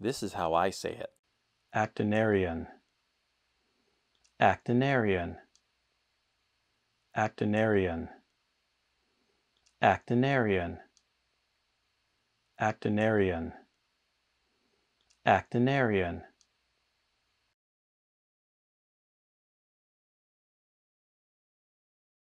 This is how I say it. Actinarian. Actinarian. Actinarian. Actinarian. Actinarian. Actinarian.